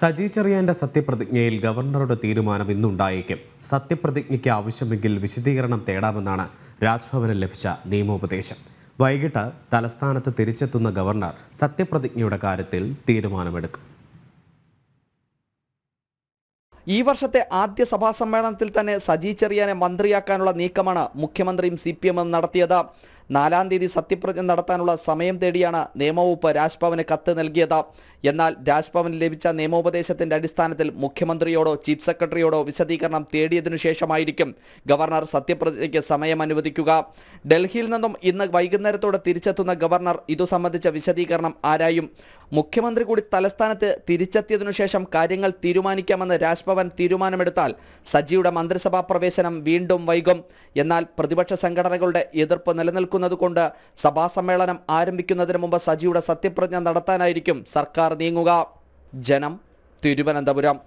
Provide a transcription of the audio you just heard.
സജി ചെറിയാന്റെ സത്യപ്രതിജ്ഞയിൽ ഗവർണറുടെ തീരുമാനം ഇന്നുണ്ടായേക്കും സത്യപ്രതിജ്ഞയ്ക്ക് ആവശ്യമെങ്കിൽ വിശദീകരണം തേടാമെന്നാണ് രാജ്ഭവനിൽ ലഭിച്ച നിയമോപദേശം വൈകിട്ട് തലസ്ഥാനത്ത് തിരിച്ചെത്തുന്ന ഗവർണർ സത്യപ്രതിജ്ഞയുടെ കാര്യത്തിൽ തീരുമാനമെടുക്കും ഈ വർഷത്തെ ആദ്യ സഭാ സമ്മേളനത്തിൽ തന്നെ സജി ചെറിയാനെ മന്ത്രിയാക്കാനുള്ള നീക്കമാണ് മുഖ്യമന്ത്രിയും സി പി എമ്മും നടത്തിയത് നാലാം തീയതി സത്യപ്രതിജ്ഞ നടത്താനുള്ള സമയം തേടിയാണ് നിയമവകുപ്പ് രാജ്ഭവന് കത്ത് നൽകിയത് എന്നാൽ രാജ്ഭവന് ലഭിച്ച നിയമോപദേശത്തിന്റെ അടിസ്ഥാനത്തിൽ മുഖ്യമന്ത്രിയോടോ ചീഫ് സെക്രട്ടറിയോടോ വിശദീകരണം തേടിയതിനു ശേഷമായിരിക്കും ഗവർണർ സത്യപ്രതിജ്ഞയ്ക്ക് സമയം അനുവദിക്കുക ഡൽഹിയിൽ നിന്നും ഇന്ന് വൈകുന്നേരത്തോടെ തിരിച്ചെത്തുന്ന ഗവർണർ ഇതു സംബന്ധിച്ച വിശദീകരണം ആരായും മുഖ്യമന്ത്രി കൂടി തലസ്ഥാനത്ത് തിരിച്ചെത്തിയതിനു ശേഷം കാര്യങ്ങൾ തീരുമാനിക്കാമെന്ന് രാജ്ഭവൻ തീരുമാനമെടുത്താൽ സജിയുടെ മന്ത്രിസഭാ പ്രവേശനം വീണ്ടും വൈകും എന്നാൽ പ്രതിപക്ഷ സംഘടനകളുടെ എതിർപ്പ് നിലനിൽക്കുന്നതുകൊണ്ട് സഭാ സമ്മേളനം ആരംഭിക്കുന്നതിന് മുമ്പ് സജിയുടെ സത്യപ്രതിജ്ഞ നടത്താനായിരിക്കും സർക്കാർ നീങ്ങുക ജനം തിരുവനന്തപുരം